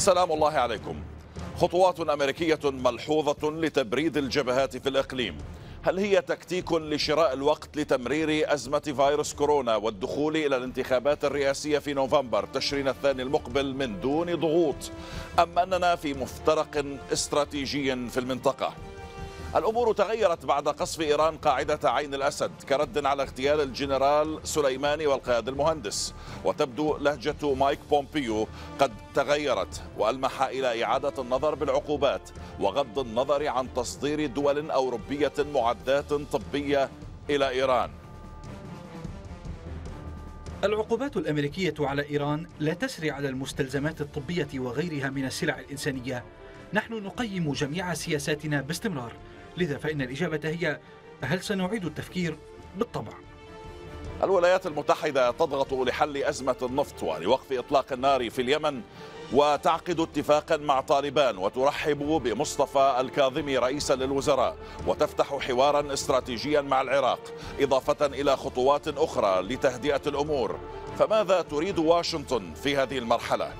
سلام الله عليكم خطوات أمريكية ملحوظة لتبريد الجبهات في الإقليم هل هي تكتيك لشراء الوقت لتمرير أزمة فيروس كورونا والدخول إلى الانتخابات الرئاسية في نوفمبر تشرين الثاني المقبل من دون ضغوط أم أننا في مفترق استراتيجي في المنطقة؟ الأمور تغيرت بعد قصف إيران قاعدة عين الأسد كرد على اغتيال الجنرال سليماني والقائد المهندس وتبدو لهجة مايك بومبيو قد تغيرت وألمح إلى إعادة النظر بالعقوبات وغض النظر عن تصدير دول أوروبية معدات طبية إلى إيران العقوبات الأمريكية على إيران لا تسري على المستلزمات الطبية وغيرها من السلع الإنسانية نحن نقيم جميع سياساتنا باستمرار لذا فإن الإجابة هي هل سنعيد التفكير؟ بالطبع الولايات المتحدة تضغط لحل أزمة النفط ولوقف إطلاق النار في اليمن وتعقد اتفاقا مع طالبان وترحب بمصطفى الكاظمي رئيسا للوزراء وتفتح حوارا استراتيجيا مع العراق إضافة إلى خطوات أخرى لتهدئة الأمور فماذا تريد واشنطن في هذه المرحلة؟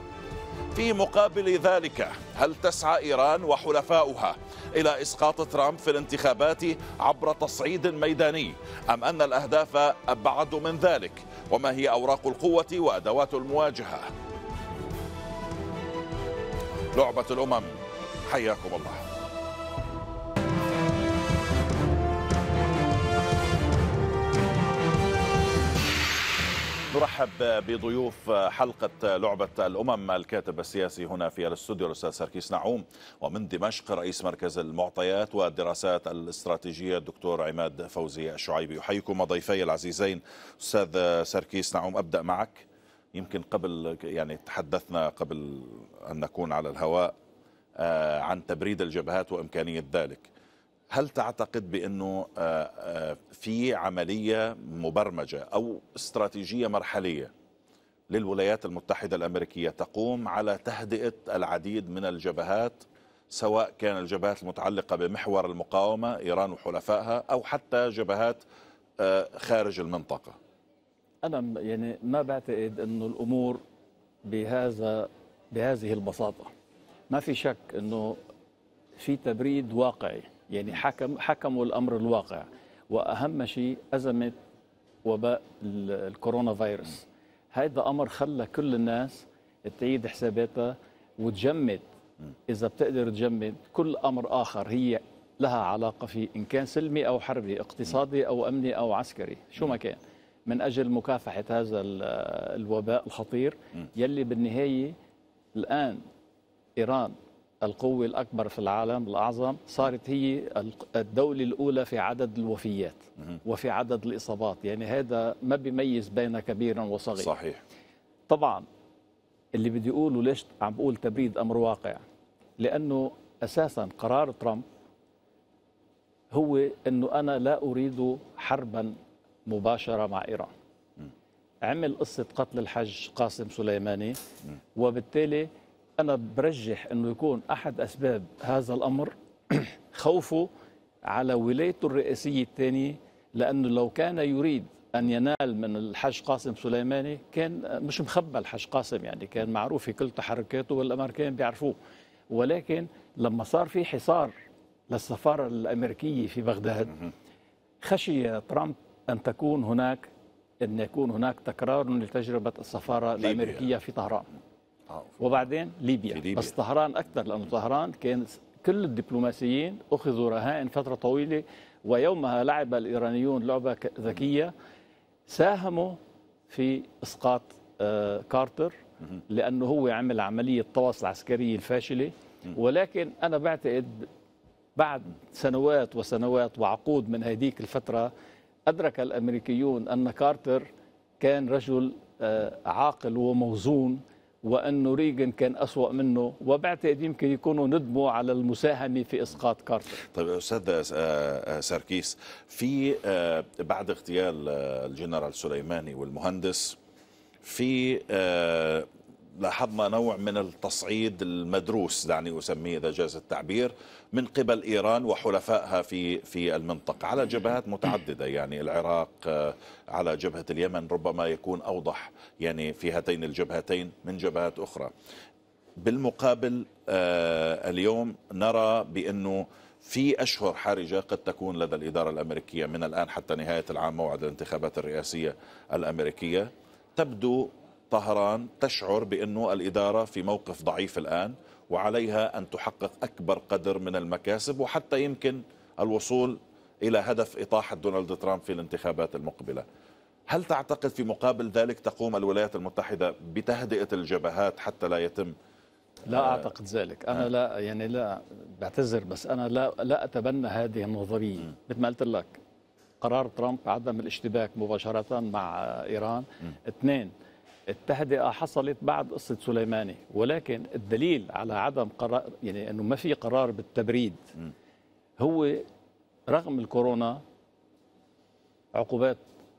في مقابل ذلك هل تسعى إيران وحلفاؤها إلى إسقاط ترامب في الانتخابات عبر تصعيد ميداني أم أن الأهداف أبعد من ذلك وما هي أوراق القوة وأدوات المواجهة لعبة الأمم حياكم الله ارحب بضيوف حلقة لعبة الأمم الكاتب السياسي هنا في الاستوديو الأستاذ سركيس نعوم ومن دمشق رئيس مركز المعطيات والدراسات الاستراتيجية الدكتور عماد فوزي الشعيبي أحييكم ضيفي العزيزين أستاذ سركيس نعوم أبدأ معك يمكن قبل يعني تحدثنا قبل أن نكون على الهواء آه، عن تبريد الجبهات وإمكانية ذلك هل تعتقد بانه آه، آه، في عمليه مبرمجه او استراتيجيه مرحليه للولايات المتحده الامريكيه تقوم على تهدئه العديد من الجبهات سواء كان الجبهات المتعلقه بمحور المقاومه ايران وحلفائها او حتى جبهات آه، خارج المنطقه انا يعني ما بعتقد انه الامور بهذا بهذه البساطه ما في شك انه في تبريد واقعي يعني حكم حكموا الامر الواقع واهم شيء ازمه وباء الكورونا فيروس هذا امر خلى كل الناس تعيد حساباتها وتجمد اذا بتقدر تجمد كل امر اخر هي لها علاقه فيه ان كان سلمي او حربي اقتصادي او امني او عسكري شو ما كان من اجل مكافحه هذا الوباء الخطير يلي بالنهايه الان ايران القوة الأكبر في العالم الأعظم صارت هي الدولة الأولى في عدد الوفيات وفي عدد الإصابات يعني هذا ما بيميز بين كبير وصغير صحيح طبعا اللي بدي أقوله ليش عم بقول تبريد أمر واقع لأنه أساسا قرار ترامب هو أنه أنا لا أريد حربا مباشرة مع إيران عمل قصة قتل الحج قاسم سليماني وبالتالي أنا برجح أنه يكون أحد أسباب هذا الأمر خوفه على ولايته الرئاسية الثانية لأنه لو كان يريد أن ينال من الحاج قاسم سليماني كان مش مخبى الحاج قاسم يعني كان معروف في كل تحركاته والأمريكان بيعرفوه ولكن لما صار في حصار للسفارة الأمريكية في بغداد خشي ترامب أن تكون هناك أن يكون هناك تكرار لتجربة السفارة الأمريكية في طهران آه. وبعدين ليبيا. ليبيا بس طهران أكثر لأنه طهران كان كل الدبلوماسيين أخذوا رهائن فترة طويلة ويومها لعب الإيرانيون لعبة ذكية ساهموا في إسقاط آه، كارتر لأنه هو عمل عملية تواصل عسكرية الفاشلة ولكن أنا بعتقد بعد سنوات وسنوات وعقود من هذيك الفترة أدرك الأمريكيون أن كارتر كان رجل آه، عاقل وموزون وأنه ريغن كان أسوأ منه وبعتقد يمكن يكونوا ندموا على المساهمة في إسقاط كارتر طيب أستاذ آه، آه، سركيس في آه، بعد اغتيال الجنرال سليماني والمهندس في لاحظنا نوع من التصعيد المدروس دعني اسميه اذا جاز التعبير من قبل ايران وحلفائها في في المنطقه على جبهات متعدده يعني العراق آه، على جبهه اليمن ربما يكون اوضح يعني في هاتين الجبهتين من جبهات اخرى. بالمقابل آه، اليوم نرى بانه في أشهر حرجة قد تكون لدى الإدارة الأمريكية من الآن حتى نهاية العام موعد الانتخابات الرئاسية الأمريكية تبدو طهران تشعر بأنه الإدارة في موقف ضعيف الآن وعليها أن تحقق أكبر قدر من المكاسب وحتى يمكن الوصول إلى هدف إطاحة دونالد ترامب في الانتخابات المقبلة هل تعتقد في مقابل ذلك تقوم الولايات المتحدة بتهدئة الجبهات حتى لا يتم لا آه، أعتقد ذلك أنا آه. لا يعني لا بعتذر بس أنا لا لا أتبنى هذه النظرية مثل ما قلت لك قرار ترامب عدم الاشتباك مباشرة مع إيران اثنين التهدئه حصلت بعد قصه سليماني ولكن الدليل على عدم قرار يعني انه ما في قرار بالتبريد هو رغم الكورونا عقوبات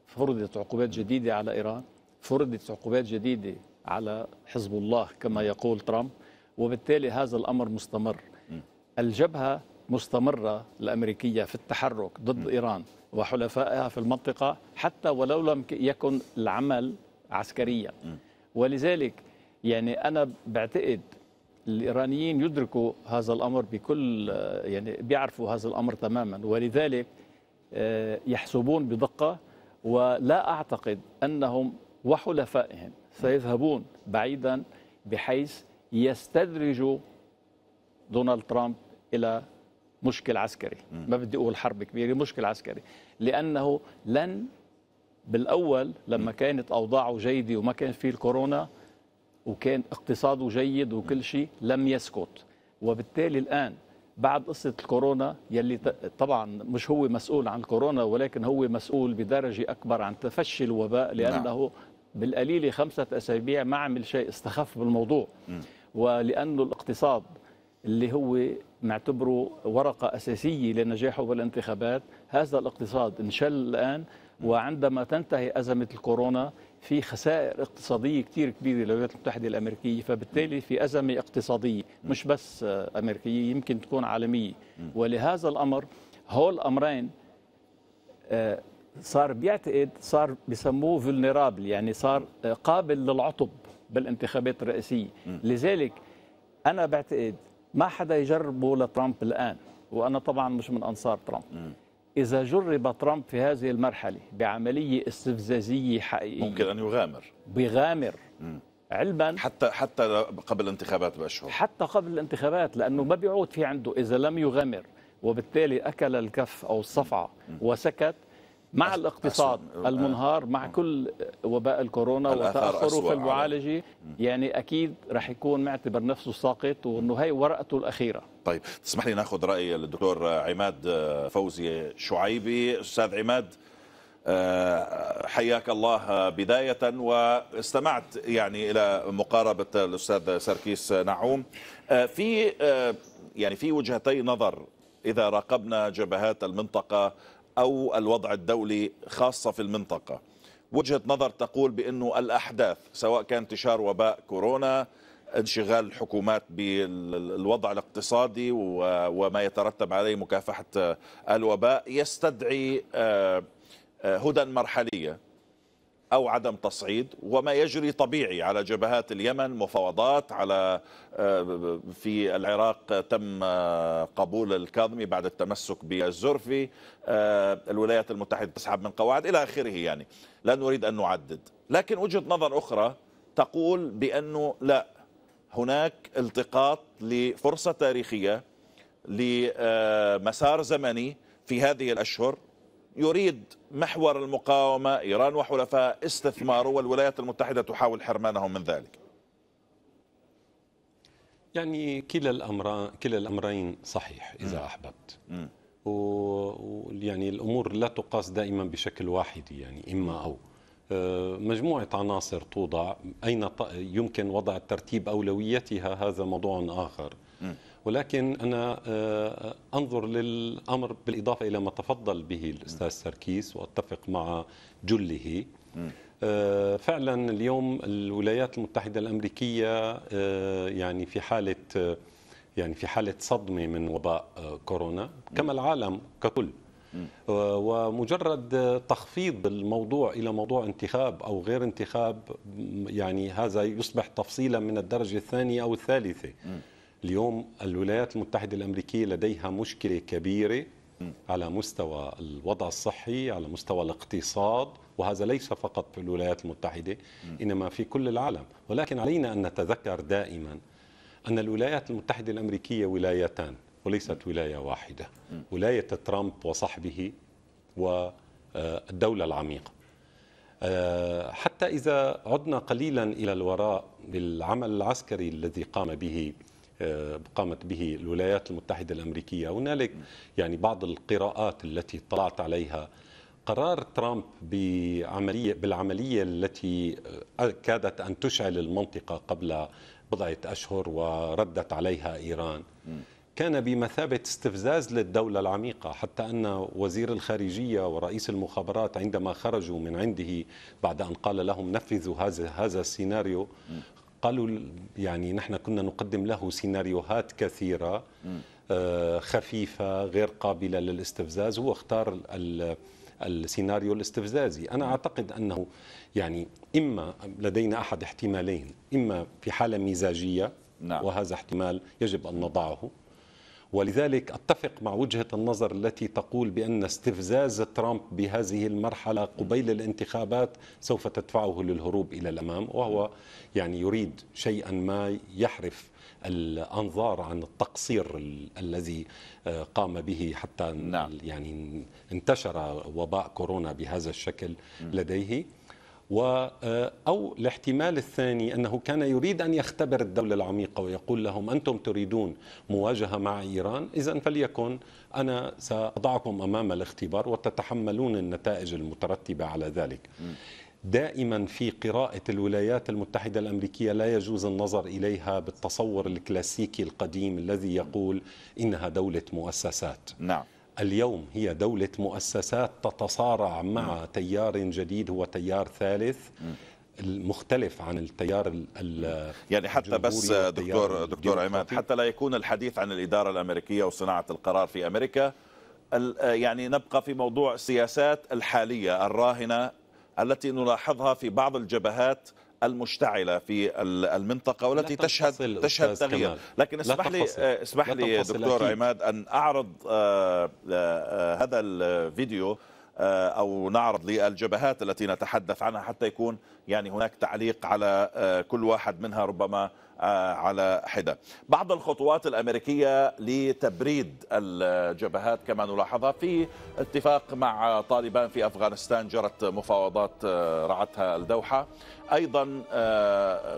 فرضت عقوبات جديده على ايران فرضت عقوبات جديده على حزب الله كما يقول ترامب وبالتالي هذا الامر مستمر الجبهه مستمره الامريكيه في التحرك ضد ايران وحلفائها في المنطقه حتى ولو لم يكن العمل عسكريا ولذلك يعني أنا بعتقد الإيرانيين يدركوا هذا الأمر بكل يعني بيعرفوا هذا الأمر تماما ولذلك آه، يحسبون بدقة ولا أعتقد أنهم وحلفائهم سيذهبون بعيدا بحيث يستدرجوا دونالد ترامب إلى مشكل عسكري ما بدي أقول حرب كبيرة مشكل عسكري لأنه لن بالاول لما كانت اوضاعه جيده وما كان في الكورونا وكان اقتصاده جيد وكل شيء لم يسكت وبالتالي الان بعد قصة الكورونا يلي طبعا مش هو مسؤول عن الكورونا ولكن هو مسؤول بدرجة أكبر عن تفشي الوباء نعم. لأنه نعم. بالقليلة خمسة أسابيع ما عمل شيء استخف بالموضوع م. ولأنه الاقتصاد اللي هو معتبره ورقة أساسية لنجاحه بالانتخابات هذا الاقتصاد انشل الآن وعندما تنتهي أزمة الكورونا في خسائر اقتصادية كتير كبيرة للولايات المتحدة الأمريكية فبالتالي في أزمة اقتصادية مش بس أمريكية يمكن تكون عالمية ولهذا الأمر هول أمرين آه، صار بيعتقد صار بسموه فولنرابل يعني صار آه، قابل للعطب بالانتخابات الرئاسية لذلك أنا بعتقد ما حدا يجربه لترامب الآن وأنا طبعا مش من أنصار ترامب إذا جرب ترامب في هذه المرحلة بعملية استفزازية حقيقية ممكن أن يغامر بيغامر م. علما حتى حتى قبل الانتخابات بأشهر حتى قبل الانتخابات لأنه ما بيعود في عنده إذا لم يغامر وبالتالي أكل الكف أو الصفعة م. وسكت مع الاقتصاد آه. المنهار مع آه. كل وباء الكورونا وتاخره في المعالجه يعني اكيد رح يكون معتبر نفسه ساقط وانه هي ورقته الاخيره طيب تسمح لي ناخذ راي الدكتور عماد آه، فوزي شعيبي استاذ عماد حياك الله بداية واستمعت يعني إلى مقاربة الأستاذ سركيس نعوم في يعني في وجهتي نظر إذا راقبنا جبهات المنطقة أو الوضع الدولي خاصة في المنطقة وجهة نظر تقول بأنه الأحداث سواء كان انتشار وباء كورونا انشغال الحكومات بالوضع الاقتصادي وما يترتب عليه مكافحة الوباء يستدعي آه، آه، هدى مرحلية أو عدم تصعيد وما يجري طبيعي على جبهات اليمن مفاوضات على آه، في العراق تم آه، قبول الكاظمي بعد التمسك بالزرفي آه، الولايات المتحدة تسحب من قواعد إلى آخره يعني لا نريد أن نعدد لكن وجهة نظر أخرى تقول بأنه لا هناك التقاط لفرصة تاريخية لمسار زمني في هذه الأشهر يريد محور المقاومة إيران وحلفاء استثماره والولايات المتحدة تحاول حرمانهم من ذلك يعني كلا الأمر كلا الأمرين صحيح إذا م. أحببت ويعني الأمور لا تقاس دائما بشكل واحد يعني إما أو آه، مجموعة عناصر توضع أين يمكن وضع ترتيب أولويتها هذا موضوع آخر م. ولكن أنا آه، أنظر للأمر بالإضافة إلى ما تفضل به الأستاذ سركيس وأتفق مع جله آه، فعلا اليوم الولايات المتحدة الأمريكية آه، يعني في حالة يعني في حالة صدمة من وباء كورونا كما العالم ككل ومجرد تخفيض الموضوع الى موضوع انتخاب او غير انتخاب يعني هذا يصبح تفصيلا من الدرجه الثانيه او الثالثه اليوم الولايات المتحدة الأمريكية لديها مشكلة كبيرة على مستوى الوضع الصحي على مستوى الاقتصاد وهذا ليس فقط في الولايات المتحدة إنما في كل العالم ولكن علينا أن نتذكر دائما أن الولايات المتحدة الأمريكية ولايتان وليست ولاية واحدة ولاية ترامب وصحبه والدولة آه، العميقة آه، حتى إذا عدنا قليلا إلى الوراء بالعمل العسكري الذي قام به آه، قامت به الولايات المتحدة الأمريكية هنالك يعني بعض القراءات التي اطلعت عليها قرار ترامب بعملية بالعملية التي آه، كادت أن تشعل المنطقة قبل بضعة أشهر وردت عليها إيران كان بمثابة استفزاز للدولة العميقة حتى أن وزير الخارجية ورئيس المخابرات عندما خرجوا من عنده بعد أن قال لهم نفذوا هذا هذا السيناريو قالوا يعني نحن كنا نقدم له سيناريوهات كثيرة آه، خفيفة غير قابلة للاستفزاز هو اختار السيناريو الاستفزازي أنا أعتقد أنه يعني إما لدينا أحد احتمالين إما في حالة مزاجية نعم. وهذا احتمال يجب أن نضعه ولذلك أتفق مع وجهة النظر التي تقول بأن استفزاز ترامب بهذه المرحلة قبيل الانتخابات سوف تدفعه للهروب إلى الأمام وهو يعني يريد شيئا ما يحرف الأنظار عن التقصير الذي آه، قام به حتى نعم. يعني انتشر وباء كورونا بهذا الشكل لديه و آه، أو الاحتمال الثاني أنه كان يريد أن يختبر الدولة العميقة ويقول لهم أنتم تريدون مواجهة مع إيران إذا فليكن أنا سأضعكم أمام الاختبار وتتحملون النتائج المترتبة على ذلك دائما في قراءة الولايات المتحدة الأمريكية لا يجوز النظر إليها بالتصور الكلاسيكي القديم الذي يقول إنها دولة مؤسسات نعم اليوم هي دولة مؤسسات تتصارع مع تيار جديد هو تيار ثالث المختلف عن التيار ال يعني حتى بس دكتور دكتور عماد حتى لا يكون الحديث عن الإدارة الأمريكية وصناعة القرار في أمريكا يعني نبقى في موضوع السياسات الحالية الراهنة التي نلاحظها في بعض الجبهات المشتعله في المنطقه والتي تشهد تشهد تغيير لكن اسمح لي آه، اسمح لي دكتور أكيد. عماد ان اعرض آه، آه، هذا الفيديو او نعرض للجبهات التي نتحدث عنها حتى يكون يعني هناك تعليق على آه، كل واحد منها ربما آه، على حدة بعض الخطوات الأمريكية لتبريد الجبهات كما نلاحظها في اتفاق مع طالبان في أفغانستان جرت مفاوضات آه، رعتها الدوحة أيضا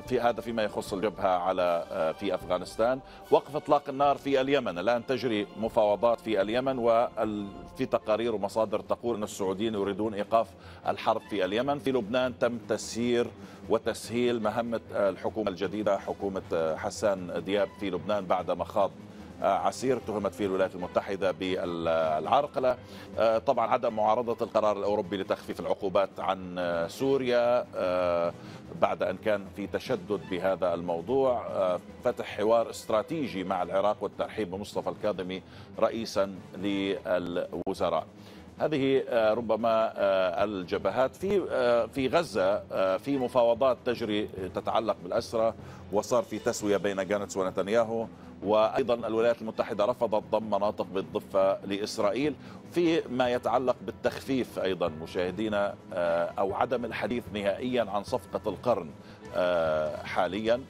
في هذا فيما يخص الجبهة على في أفغانستان وقف إطلاق النار في اليمن الآن تجري مفاوضات في اليمن وفي تقارير ومصادر تقول أن السعوديين يريدون إيقاف الحرب في اليمن في لبنان تم تسيير تيسير وتسهيل مهمة الحكومة الجديدة حكومة حسان دياب في لبنان بعد مخاض عسير اتهمت فيه الولايات المتحدة بالعرقلة طبعا عدم معارضة القرار الأوروبي لتخفيف العقوبات عن سوريا آه، بعد أن كان في تشدد بهذا الموضوع آه، فتح حوار استراتيجي مع العراق والترحيب بمصطفى الكاظمي رئيسا للوزراء هذه آه، ربما آه، الجبهات في آه، في غزه في مفاوضات تجري تتعلق بالاسرى وصار في تسويه بين جانتس ونتنياهو وايضا الولايات المتحده رفضت ضم مناطق بالضفه لاسرائيل في ما يتعلق بالتخفيف ايضا مشاهدينا او عدم الحديث نهائيا عن صفقه القرن حاليا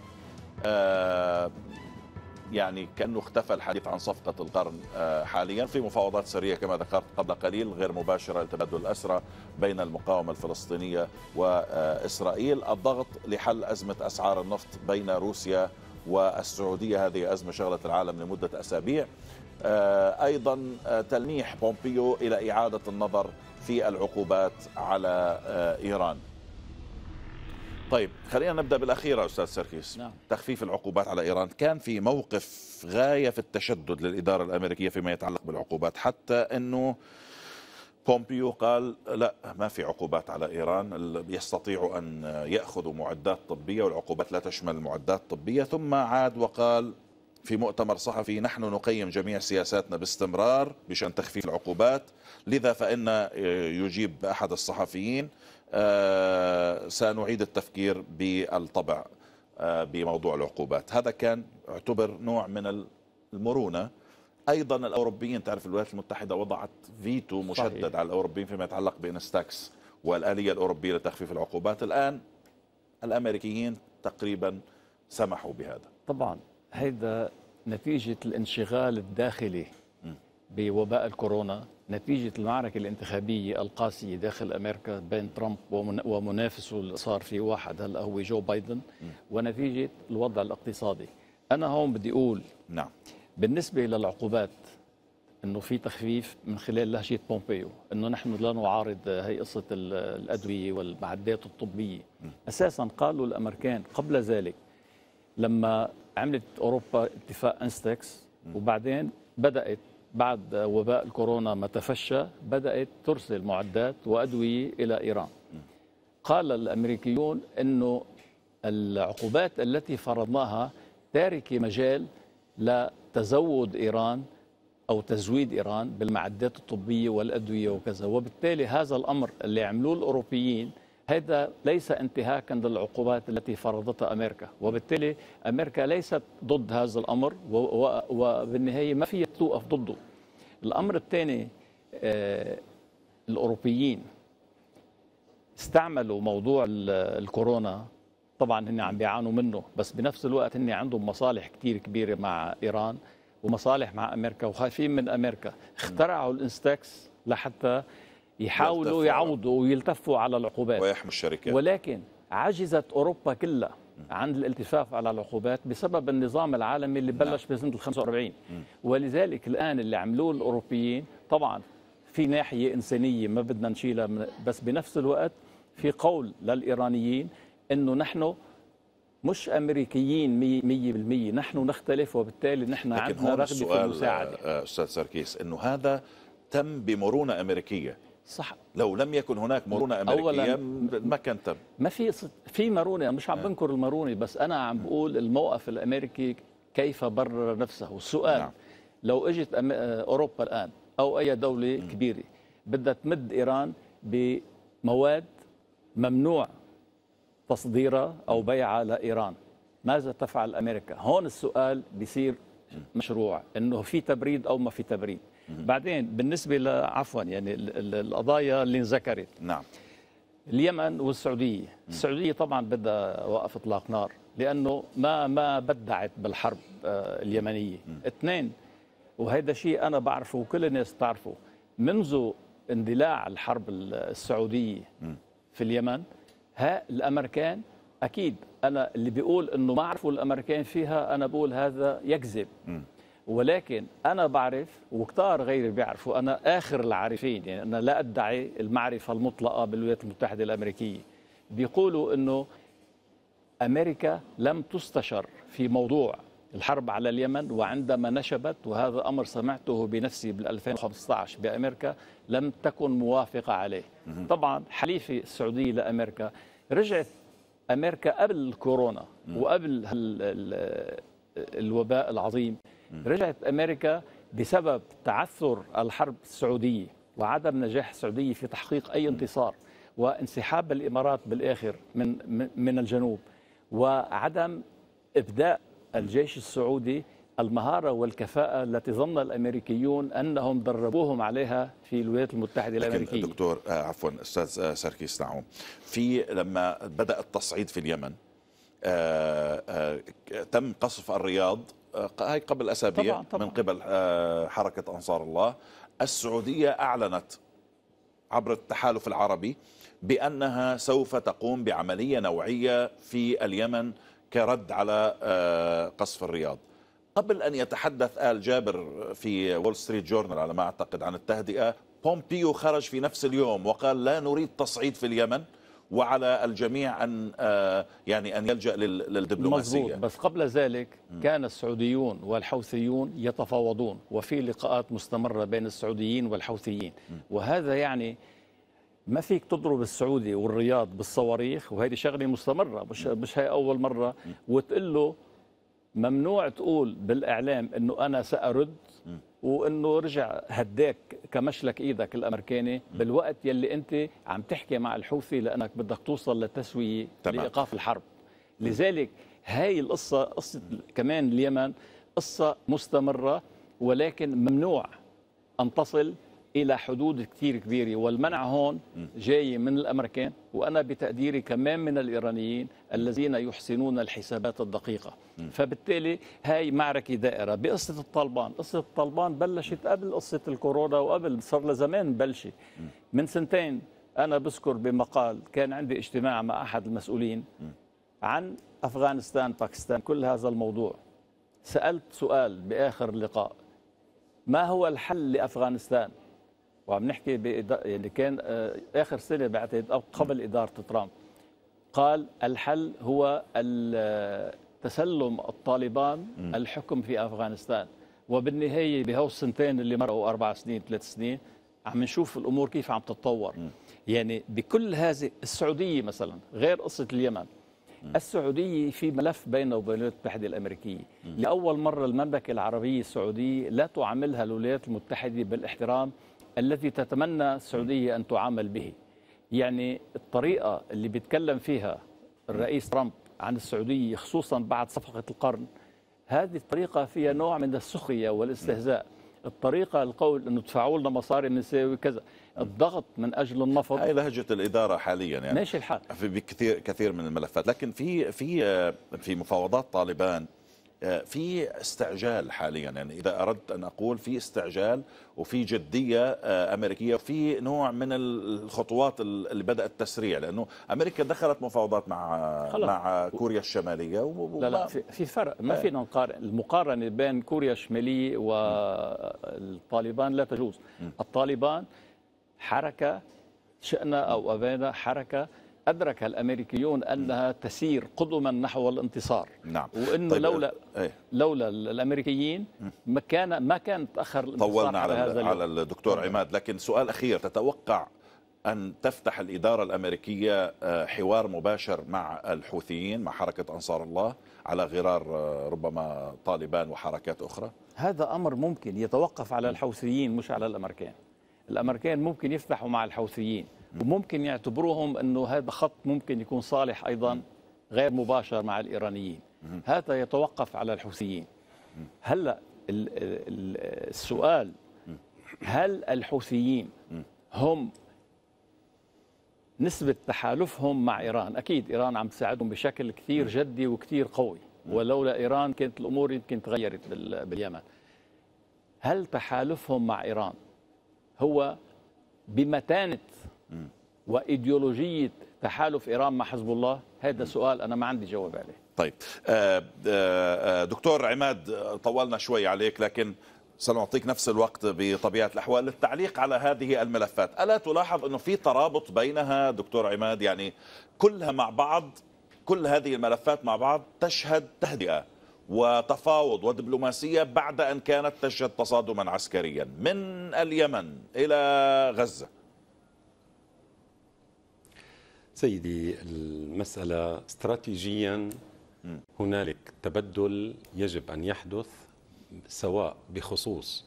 يعني كانه اختفى الحديث عن صفقه القرن آه، حاليا في مفاوضات سريه كما ذكرت قبل قليل غير مباشره لتبادل الاسرى بين المقاومه الفلسطينيه واسرائيل، الضغط لحل ازمه اسعار النفط بين روسيا والسعوديه هذه ازمه شغلت العالم لمده اسابيع. آه، ايضا آه، تلميح بومبيو الى اعاده النظر في العقوبات على ايران. طيب خلينا نبدا بالاخيره استاذ سركيس نعم. تخفيف العقوبات على ايران كان في موقف غايه في التشدد للاداره الامريكيه فيما يتعلق بالعقوبات حتى انه بومبيو قال لا ما في عقوبات على ايران يستطيعوا ان ياخذوا معدات طبيه والعقوبات لا تشمل معدات طبيه ثم عاد وقال في مؤتمر صحفي نحن نقيم جميع سياساتنا باستمرار بشان تخفيف العقوبات لذا فان يجيب احد الصحفيين آه، سنعيد التفكير بالطبع آه، بموضوع العقوبات هذا كان اعتبر نوع من المرونة أيضا الأوروبيين تعرف الولايات المتحدة وضعت فيتو مشدد صحيح. على الأوروبيين فيما يتعلق بإنستاكس والآلية الأوروبية لتخفيف العقوبات الآن الأمريكيين تقريبا سمحوا بهذا طبعا هذا نتيجة الانشغال الداخلي بوباء الكورونا نتيجة المعركة الانتخابية القاسية داخل أمريكا بين ترامب ومنافسه اللي صار في واحد هلا هو جو بايدن ونتيجة الوضع الاقتصادي أنا هون بدي أقول نعم بالنسبة للعقوبات انه في تخفيف من خلال لهجه بومبيو انه نحن لا نعارض هي قصه الادويه والمعدات الطبيه اساسا قالوا الامريكان قبل ذلك لما عملت اوروبا اتفاق انستكس وبعدين بدات بعد وباء الكورونا ما تفشى بدأت ترسل معدات وأدوية إلى إيران قال الأمريكيون أنه العقوبات التي فرضناها تاركة مجال لتزود إيران أو تزويد إيران بالمعدات الطبية والأدوية وكذا وبالتالي هذا الأمر اللي عملوه الأوروبيين هذا ليس انتهاكا للعقوبات التي فرضتها امريكا وبالتالي امريكا ليست ضد هذا الامر وبالنهايه ما فيها توقف ضده الامر الثاني آه، الاوروبيين استعملوا موضوع الكورونا طبعا هن عم بيعانوا منه بس بنفس الوقت هن عندهم مصالح كثير كبيره مع ايران ومصالح مع امريكا وخايفين من امريكا اخترعوا الانستكس لحتى يحاولوا يعوضوا ويلتفوا على العقوبات ويحموا الشركات ولكن عجزت اوروبا كلها عن الالتفاف على العقوبات بسبب النظام العالمي اللي بلش نعم. بسنه ال 45 ولذلك الان اللي عملوه الاوروبيين طبعا في ناحيه انسانيه ما بدنا نشيلها بس بنفس الوقت في قول للايرانيين انه نحن مش امريكيين 100% نحن نختلف وبالتالي نحن عندنا رغبه في المساعده آه، استاذ سركيس انه هذا تم بمرونه امريكيه صح لو لم يكن هناك مرونه امريكيه ما كان تم ما في في مرونه مش عم آه. بنكر المرونه بس انا عم آه. بقول الموقف الامريكي كيف برر نفسه السؤال نعم. لو اجت آه، اوروبا الان او اي دوله كبيره بدها تمد ايران بمواد ممنوع تصديرها او بيعها لايران ماذا تفعل امريكا هون السؤال بيصير مشروع انه في تبريد او ما في تبريد بعدين بالنسبه لعفوا يعني القضايا اللي انذكرت نعم اليمن والسعوديه السعوديه طبعا بدها وقف اطلاق نار لانه ما ما بدعت بالحرب آه، اليمنيه اثنين وهذا شيء انا بعرفه وكل الناس بتعرفه منذ اندلاع الحرب السعوديه في اليمن ها الامريكان اكيد انا اللي بيقول انه ما عرفوا الامريكان فيها انا بقول هذا يكذب ولكن انا بعرف وكتار غيري بيعرفوا انا اخر العارفين يعني انا لا ادعي المعرفه المطلقه بالولايات المتحده الامريكيه بيقولوا انه امريكا لم تستشر في موضوع الحرب على اليمن وعندما نشبت وهذا امر سمعته بنفسي بال 2015 بامريكا لم تكن موافقه عليه طبعا حليفه السعوديه لامريكا رجعت امريكا قبل الكورونا وقبل الوباء العظيم رجعت أمريكا بسبب تعثر الحرب السعودية وعدم نجاح السعودية في تحقيق أي انتصار وانسحاب الإمارات بالآخر من, من الجنوب وعدم إبداء الجيش السعودي المهارة والكفاءة التي ظن الأمريكيون أنهم دربوهم عليها في الولايات المتحدة الأمريكية لكن دكتور آه، عفوا أستاذ آه، سركيس نعوم في لما بدأ التصعيد في اليمن آه، تم قصف الرياض آه، هاي قبل اسابيع طبعاً طبعاً. من قبل آه، حركه انصار الله السعوديه اعلنت عبر التحالف العربي بانها سوف تقوم بعمليه نوعيه في اليمن كرد على آه، قصف الرياض قبل أن يتحدث آل جابر في وول ستريت جورنال على ما أعتقد عن التهدئة بومبيو خرج في نفس اليوم وقال لا نريد تصعيد في اليمن وعلى الجميع أن آه، يعني أن يلجأ للدبلوماسية بس قبل ذلك كان السعوديون والحوثيون يتفاوضون وفي لقاءات مستمرة بين السعوديين والحوثيين وهذا يعني ما فيك تضرب السعودي والرياض بالصواريخ وهذه شغله مستمره مش مش هي اول مره وتقول له ممنوع تقول بالاعلام انه انا سارد وانه رجع هداك كمشلك ايدك الامريكاني بالوقت يلي انت عم تحكي مع الحوثي لانك بدك توصل للتسويه لايقاف الحرب لذلك هاي القصه قصه كمان اليمن قصه مستمره ولكن ممنوع ان تصل الى حدود كثير كبيره والمنع هون جاي من الامريكان وانا بتقديري كمان من الايرانيين الذين يحسنون الحسابات الدقيقه فبالتالي هاي معركه دائره بقصه الطالبان قصه الطالبان بلشت قبل قصه الكورونا وقبل صار لزمان بلشه من سنتين انا بذكر بمقال كان عندي اجتماع مع احد المسؤولين عن افغانستان باكستان كل هذا الموضوع سالت سؤال باخر لقاء ما هو الحل لافغانستان وعم نحكي اللي كان آه، اخر سنه بعتقد او قبل اداره ترامب قال الحل هو تسلم الطالبان الحكم في افغانستان وبالنهايه بهو السنتين اللي مرقوا اربع سنين ثلاث سنين عم نشوف الامور كيف عم تتطور يعني بكل هذه السعوديه مثلا غير قصه اليمن السعوديه في ملف بينه وبين الولايات المتحده الامريكيه لاول مره المملكه العربيه السعوديه لا تعاملها الولايات المتحده بالاحترام الذي تتمنى السعودية أن تعامل به يعني الطريقة اللي بيتكلم فيها الرئيس ترامب عن السعودية خصوصا بعد صفقة القرن هذه الطريقة فيها نوع من السخرية والاستهزاء الطريقه القول انه ادفعوا لنا مصاري نسوي كذا الضغط من اجل النفط هذه لهجه الاداره حاليا يعني ماشي الحال في كثير كثير من الملفات لكن في في آه، في مفاوضات طالبان آه، في استعجال حاليا يعني اذا اردت ان اقول في استعجال وفي جديه آه، امريكيه في نوع من الخطوات اللي بدات تسريع لانه امريكا دخلت مفاوضات مع خلص. مع كوريا الشماليه و... لا لا في فرق ما آه. فينا نقارن المقارنه بين كوريا الشماليه والطالبان لا تجوز الطالبان حركه شئنا او ابينا حركه أدرك الأمريكيون أنها تسير قدما نحو الانتصار نعم وأنه طيب لولا آه، ايه؟ لولا الأمريكيين ما كان ما كان تأخر الانتصار طولنا على, هذا على الدكتور عماد لكن سؤال أخير تتوقع أن تفتح الإدارة الأمريكية آه، حوار مباشر مع الحوثيين مع حركة أنصار الله على غرار آه، ربما طالبان وحركات أخرى هذا أمر ممكن يتوقف على الحوثيين مش على الأمريكان الأمريكان ممكن يفتحوا مع الحوثيين وممكن يعتبروهم انه هذا خط ممكن يكون صالح ايضا غير مباشر مع الايرانيين هذا يتوقف على الحوثيين هلا السؤال هل الحوثيين هم نسبة تحالفهم مع إيران أكيد إيران عم تساعدهم بشكل كثير جدي وكثير قوي ولولا إيران كانت الأمور يمكن تغيرت باليمن هل تحالفهم مع إيران هو بمتانة وايديولوجيه تحالف ايران مع حزب الله هذا سؤال انا ما عندي جواب عليه طيب آه، آه، آه، دكتور عماد طولنا شوي عليك لكن سنعطيك نفس الوقت بطبيعة الأحوال للتعليق على هذه الملفات ألا تلاحظ أنه في ترابط بينها دكتور عماد يعني كلها مع بعض كل هذه الملفات مع بعض تشهد تهدئة وتفاوض ودبلوماسية بعد أن كانت تشهد تصادما عسكريا من اليمن إلى غزة سيدي المسألة استراتيجيا هنالك تبدل يجب أن يحدث سواء بخصوص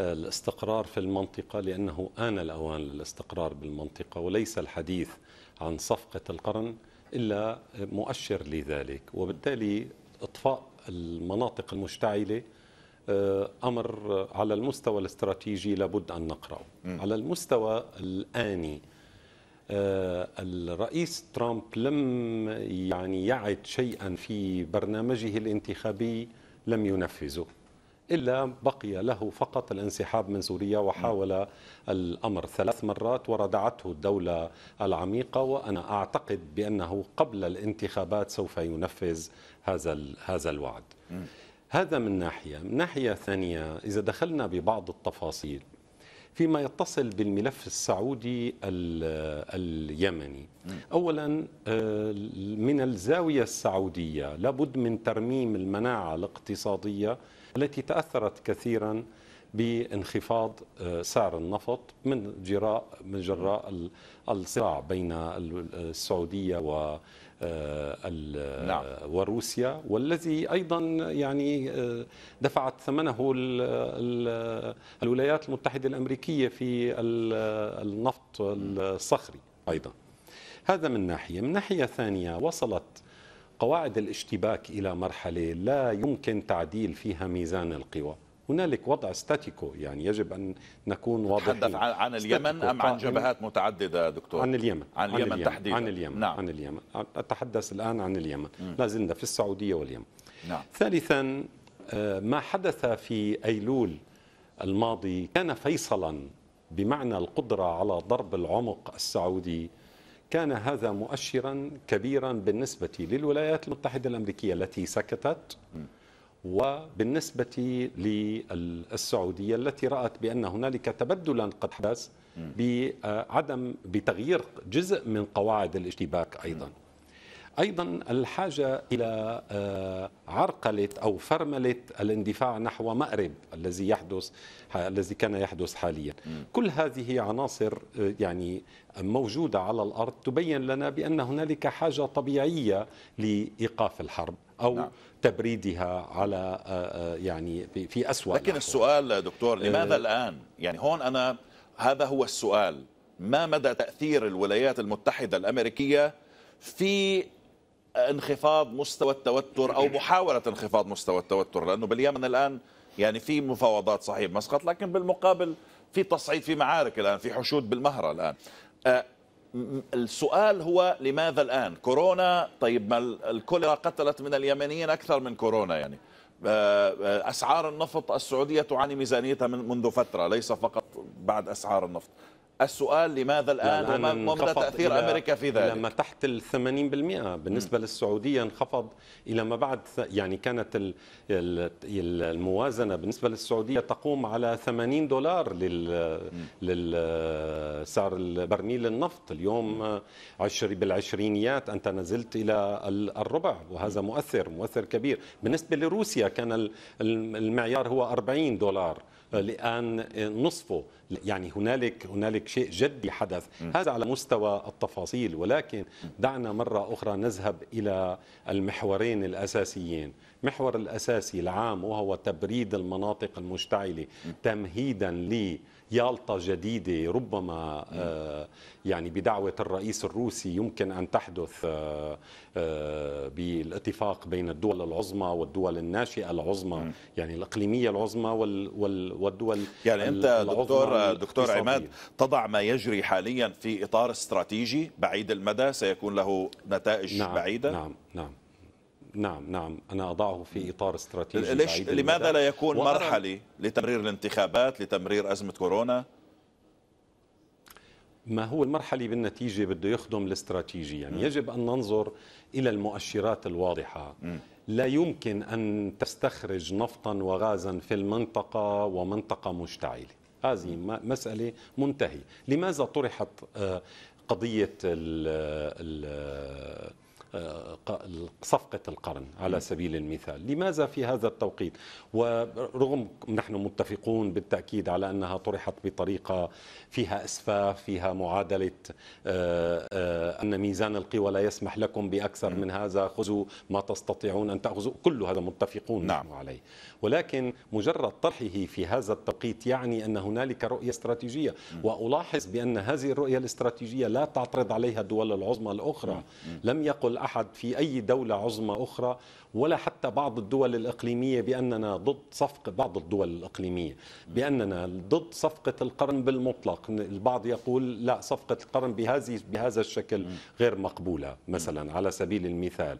الاستقرار في المنطقة لأنه آن الأوان للاستقرار بالمنطقة وليس الحديث عن صفقة القرن إلا مؤشر لذلك وبالتالي إطفاء المناطق المشتعلة آه، أمر على المستوى الاستراتيجي لابد أن نقرأه على المستوى الآني آه، الرئيس ترامب لم يعني يعد شيئا في برنامجه الانتخابي لم ينفذه إلا بقي له فقط الانسحاب من سوريا وحاول الأمر ثلاث مرات وردعته الدولة العميقة وأنا أعتقد بأنه قبل الانتخابات سوف ينفذ هذا هذا الوعد هذا من ناحية من ناحية ثانية إذا دخلنا ببعض التفاصيل فيما يتصل بالملف السعودي اليمني أولا آه، من الزاوية السعودية لابد من ترميم المناعة الاقتصادية التي تأثرت كثيرا بانخفاض آه، سعر النفط من جراء من جراء الصراع بين السعوديه آه، نعم. وروسيا والذي ايضا يعني آه، دفعت ثمنه الولايات المتحده الامريكيه في النفط الصخري ايضا هذا من ناحيه من ناحيه ثانيه وصلت قواعد الاشتباك الى مرحله لا يمكن تعديل فيها ميزان القوى هنالك وضع ستاتيكو يعني يجب ان نكون واضحين تحدث عن, عن اليمن ام عن جبهات متعدده دكتور عن اليمن عن اليمن, اليمن تحديدا عن اليمن نعم. عن اليمن اتحدث الان عن اليمن لا زلنا في السعوديه واليمن نعم. ثالثا آه، ما حدث في ايلول الماضي كان فيصلا بمعنى القدره على ضرب العمق السعودي كان هذا مؤشرا كبيرا بالنسبه للولايات المتحده الامريكيه التي سكتت م. وبالنسبة للسعودية التي رأت بأن هنالك تبدلا قد حدث بعدم بتغيير جزء من قواعد الاشتباك أيضا ايضا الحاجه الى آه، عرقله او فرمله الاندفاع نحو مأرب الذي يحدث الذي كان يحدث حاليا كل هذه عناصر آه، يعني موجوده على الارض تبين لنا بان هنالك حاجه طبيعيه لايقاف الحرب او نعم. تبريدها على آه، يعني في اسوء لكن نحو. السؤال دكتور لماذا أه الان يعني هون انا هذا هو السؤال ما مدى تاثير الولايات المتحده الامريكيه في انخفاض مستوى التوتر او محاوله انخفاض مستوى التوتر لانه باليمن الان يعني في مفاوضات صحيح مسقط لكن بالمقابل في تصعيد في معارك الان في حشود بالمهره الان آه، السؤال هو لماذا الان كورونا طيب ما الكوليرا قتلت من اليمنيين اكثر من كورونا يعني آه، آه، اسعار النفط السعوديه تعاني ميزانيتها من منذ فتره ليس فقط بعد اسعار النفط السؤال لماذا الان وما مدى تاثير امريكا في ذلك؟ لما تحت ال 80% بالنسبه م. للسعوديه انخفض الى ما بعد يعني كانت الموازنه بالنسبه للسعوديه تقوم على 80 دولار لل للسعر البرميل النفط اليوم 20 بالعشرينيات انت نزلت الى الربع وهذا مؤثر مؤثر كبير بالنسبه لروسيا كان المعيار هو 40 دولار الان نصفه يعني هنالك هنالك شيء جدي حدث هذا على مستوى التفاصيل ولكن دعنا مرة أخرى نذهب إلى المحورين الأساسيين محور الأساسي العام وهو تبريد المناطق المشتعلة تمهيدا لي يالطا جديدة ربما آه، يعني بدعوة الرئيس الروسي يمكن أن تحدث آه، آه، بالاتفاق بين الدول العظمى والدول الناشئة العظمى يعني الإقليمية العظمى والدول يعني أنت دكتور, دكتور عماد تضع ما يجري حاليا في إطار استراتيجي بعيد المدى سيكون له نتائج نعم بعيدة نعم نعم نعم نعم أنا أضعه في إطار استراتيجي ليش لماذا لا يكون مرحلي لتمرير الانتخابات لتمرير أزمة كورونا ما هو المرحلي بالنتيجة بده يخدم الاستراتيجي يعني م. يجب أن ننظر إلى المؤشرات الواضحة م. لا يمكن أن تستخرج نفطا وغازا في المنطقة ومنطقة مشتعلة هذه مسألة منتهية لماذا طرحت آه، قضية الـ ال آه، صفقة القرن على سبيل المثال لماذا في هذا التوقيت ورغم نحن متفقون بالتأكيد على أنها طرحت بطريقة فيها أسفاف فيها معادلة آه، آه، أن ميزان القوى لا يسمح لكم بأكثر من هذا خذوا ما تستطيعون أن تأخذوا كل هذا متفقون نعم. عليه ولكن مجرد طرحه في هذا التوقيت يعني أن هنالك رؤية استراتيجية وألاحظ بأن هذه الرؤية الاستراتيجية لا تعترض عليها الدول العظمى الأخرى لم يقل أحد في أي دولة عظمى أخرى ولا حتى بعض الدول الإقليمية بأننا ضد صفقة بعض الدول الإقليمية بأننا ضد صفقة القرن بالمطلق البعض يقول لا صفقة القرن بهذه بهذا الشكل غير مقبولة مثلا على سبيل المثال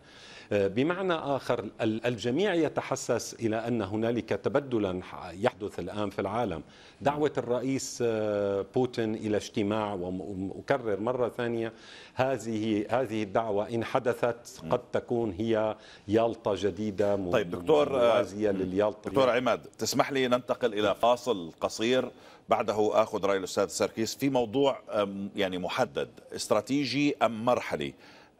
بمعنى آخر الجميع يتحسس إلى أن هنالك تبدلا يحدث الآن في العالم دعوة الرئيس آه، بوتين إلى اجتماع وأكرر مرة ثانية هذه هذه الدعوة إن حدثت قد تكون هي يالطا جديدة طيب دكتور آه، موازية لليالطا دكتور عماد تسمح لي ننتقل إلى فاصل قصير بعده اخذ راي الاستاذ سركيس في موضوع يعني محدد استراتيجي ام مرحلي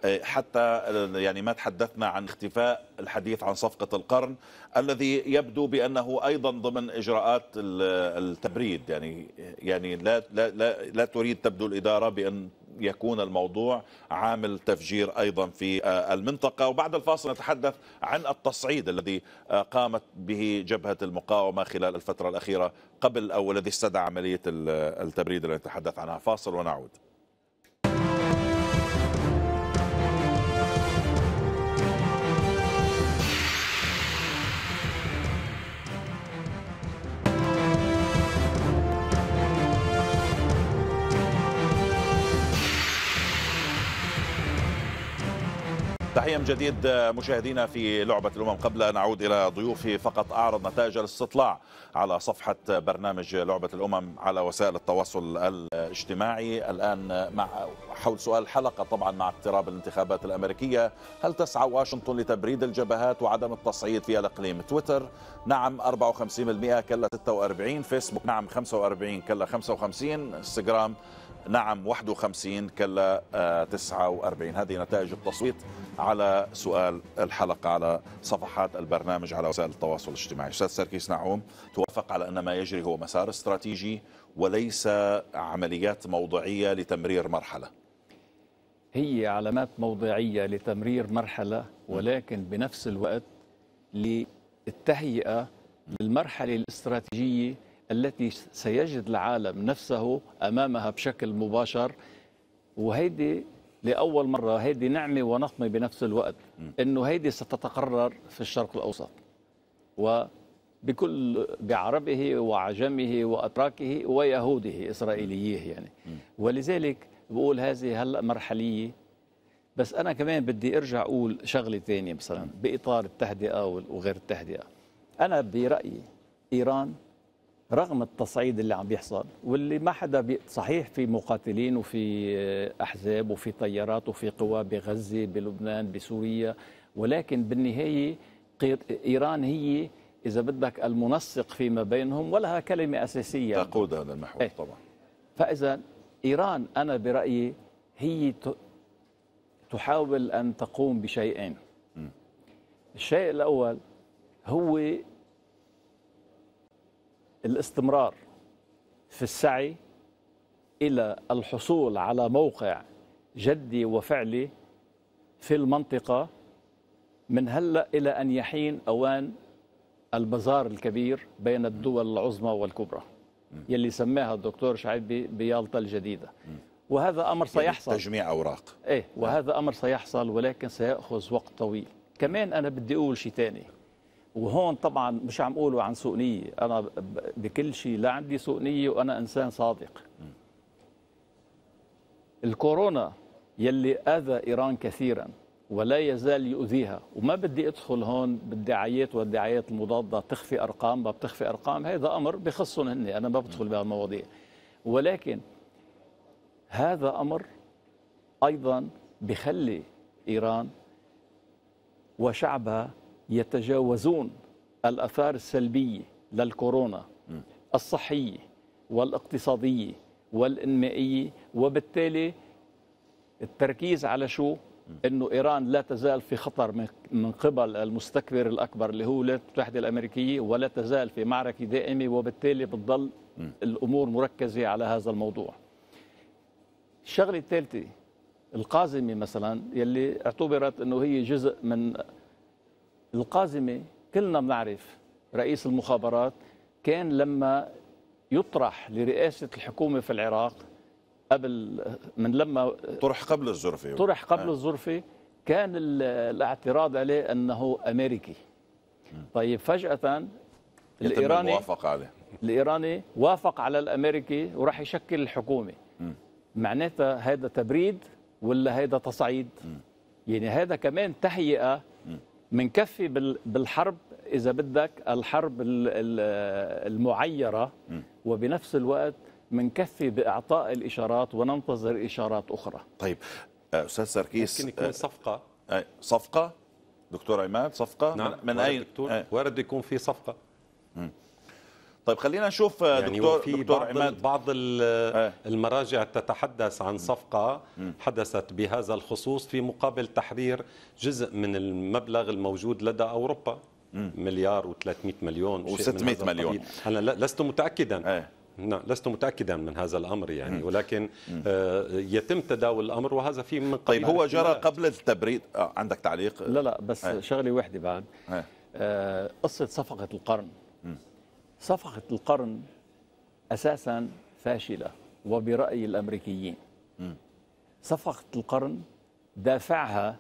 إيه، حتى يعني ما تحدثنا عن اختفاء الحديث عن صفقة القرن الذي يبدو بأنه أيضا ضمن إجراءات التبريد يعني يعني لا لا لا, لا تريد تبدو الإدارة بأن يكون الموضوع عامل تفجير ايضا في آه، المنطقه وبعد الفاصل نتحدث عن التصعيد الذي آه، قامت به جبهه المقاومه خلال الفتره الاخيره قبل او الذي استدعى عمليه التبريد التي نتحدث عنها فاصل ونعود تحية من جديد آه، مشاهدينا في لعبة الأمم قبل أن نعود إلى ضيوفي فقط أعرض نتائج الاستطلاع على صفحة برنامج لعبة الأمم على وسائل التواصل الاجتماعي الآن مع حول سؤال الحلقة طبعا مع اقتراب الانتخابات الأمريكية هل تسعى واشنطن لتبريد الجبهات وعدم التصعيد في الإقليم تويتر نعم 54% كلا 46 فيسبوك نعم 45 كلا 55 انستغرام نعم 51 كلا 49 آه، هذه نتائج التصويت على سؤال الحلقة على صفحات البرنامج على وسائل التواصل الاجتماعي أستاذ سركيس نعوم توافق على أن ما يجري هو مسار استراتيجي وليس عمليات موضعية لتمرير مرحلة هي علامات موضعية لتمرير مرحلة ولكن بنفس الوقت للتهيئة للمرحلة الاستراتيجية التي سيجد العالم نفسه امامها بشكل مباشر وهيدي لاول مره هيدي نعمه ونقمه بنفس الوقت انه هيدي ستتقرر في الشرق الاوسط وبكل بعربه وعجمه واتراكه ويهوده اسرائيليه يعني ولذلك بقول هذه هلا مرحليه بس انا كمان بدي ارجع اقول شغله ثانيه مثلا باطار التهدئه وغير التهدئه انا برايي ايران رغم التصعيد اللي عم بيحصل واللي ما حدا بي... صحيح في مقاتلين وفي آه، احزاب وفي طيارات وفي قوى بغزه بلبنان بسوريا ولكن بالنهايه ايران هي اذا بدك المنسق فيما بينهم ولها كلمه اساسيه تقود هذا المحور ايه. طبعا فاذا ايران انا برايي هي ت... تحاول ان تقوم بشيئين الشيء الاول هو الاستمرار في السعي إلى الحصول على موقع جدي وفعلي في المنطقة من هلأ إلى أن يحين أوان البزار الكبير بين الدول العظمى والكبرى يلي سماها الدكتور شعيب بيالطا الجديدة وهذا أمر يعني سيحصل تجميع أوراق إيه نعم. وهذا أمر سيحصل ولكن سيأخذ وقت طويل كمان أنا بدي أقول شيء ثاني وهون طبعا مش عم اقوله عن سوء نيه انا بكل شيء لا عندي سوء نيه وانا انسان صادق الكورونا يلي اذى ايران كثيرا ولا يزال يؤذيها وما بدي ادخل هون بالدعايات والدعايات المضاده تخفي ارقام ما بتخفي ارقام هذا امر بخصهم هن انا ما بدخل بهالمواضيع ولكن هذا امر ايضا بخلي ايران وشعبها يتجاوزون الآثار السلبية للكورونا الصحية والاقتصادية والإنمائية وبالتالي التركيز على شو؟ انه ايران لا تزال في خطر من قبل المستكبر الاكبر اللي هو الولايات المتحده الامريكيه ولا تزال في معركه دائمه وبالتالي بتضل الامور مركزه على هذا الموضوع. الشغله الثالثه القازمه مثلا يلي اعتبرت انه هي جزء من القازمه كلنا بنعرف رئيس المخابرات كان لما يطرح لرئاسه الحكومه في العراق قبل من لما طرح قبل الزرفه طرح قبل آه. الزرفه كان الاعتراض عليه انه امريكي طيب فجاه الايراني وافق عليه الايراني وافق على الامريكي وراح يشكل الحكومه معناتها هذا تبريد ولا هذا تصعيد يعني هذا كمان تهيئه منكفي بالحرب اذا بدك الحرب المعيره وبنفس الوقت منكفي باعطاء الاشارات وننتظر اشارات اخرى طيب آه، استاذ سركيس ممكن يكون آه، صفقه صفقه دكتور عماد صفقه نعم من, من دكتور آه. وارد يكون في صفقه مم. طيب خلينا نشوف آه، يعني دكتور في دكتور بعض عماد بعض آه. المراجع تتحدث عن صفقه حدثت بهذا الخصوص في مقابل تحرير جزء من المبلغ الموجود لدى اوروبا مليار و300 مليون و600 مليون انا لست متاكدا آه. لا لست متاكدا من هذا الامر يعني ولكن يتم تداول الامر وهذا في من طيب هو جرى قبل التبريد عندك تعليق لا لا بس شغله واحده بعد قصه صفقه القرن صفقة القرن أساسا فاشلة وبرأي الأمريكيين صفقة القرن دافعها